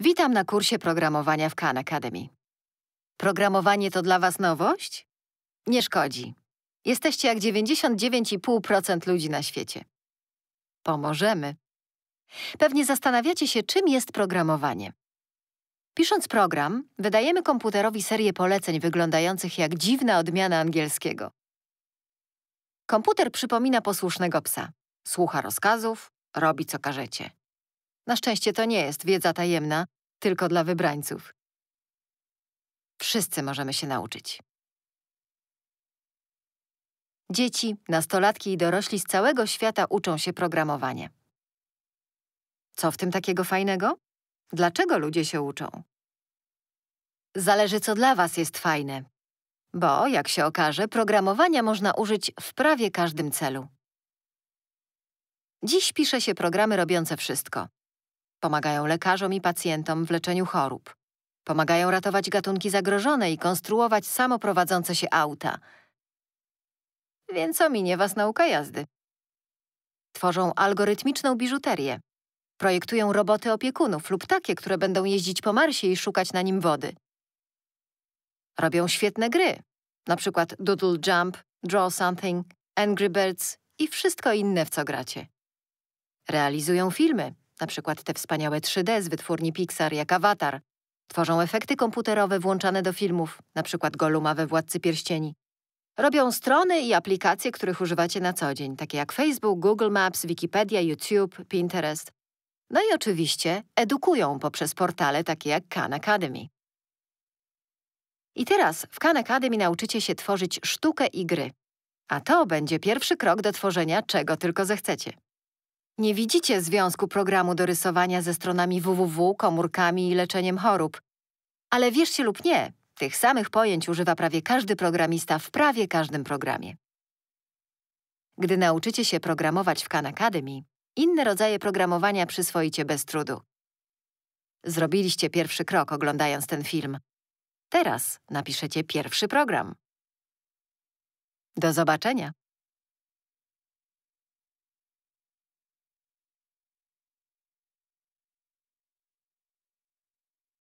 Witam na kursie programowania w Khan Academy. Programowanie to dla Was nowość? Nie szkodzi. Jesteście jak 99,5% ludzi na świecie. Pomożemy. Pewnie zastanawiacie się, czym jest programowanie. Pisząc program, wydajemy komputerowi serię poleceń wyglądających jak dziwna odmiana angielskiego. Komputer przypomina posłusznego psa. Słucha rozkazów, robi co każecie. Na szczęście to nie jest wiedza tajemna, tylko dla wybrańców. Wszyscy możemy się nauczyć. Dzieci, nastolatki i dorośli z całego świata uczą się programowania. Co w tym takiego fajnego? Dlaczego ludzie się uczą? Zależy, co dla Was jest fajne. Bo, jak się okaże, programowania można użyć w prawie każdym celu. Dziś pisze się programy robiące wszystko. Pomagają lekarzom i pacjentom w leczeniu chorób. Pomagają ratować gatunki zagrożone i konstruować samoprowadzące się auta. Więc ominie was nauka jazdy. Tworzą algorytmiczną biżuterię. Projektują roboty opiekunów lub takie, które będą jeździć po Marsie i szukać na nim wody. Robią świetne gry, np. Doodle Jump, Draw Something, Angry Birds i wszystko inne, w co gracie. Realizują filmy, na przykład te wspaniałe 3D z wytwórni Pixar jak Avatar, tworzą efekty komputerowe włączane do filmów, na przykład Goluma we Władcy Pierścieni. Robią strony i aplikacje, których używacie na co dzień, takie jak Facebook, Google Maps, Wikipedia, YouTube, Pinterest. No i oczywiście edukują poprzez portale takie jak Khan Academy. I teraz w Khan Academy nauczycie się tworzyć sztukę i gry. A to będzie pierwszy krok do tworzenia czego tylko zechcecie. Nie widzicie związku programu do rysowania ze stronami www, komórkami i leczeniem chorób. Ale wierzcie lub nie, tych samych pojęć używa prawie każdy programista w prawie każdym programie. Gdy nauczycie się programować w Khan Academy, inne rodzaje programowania przyswoicie bez trudu. Zrobiliście pierwszy krok oglądając ten film. Teraz napiszecie pierwszy program. Do zobaczenia!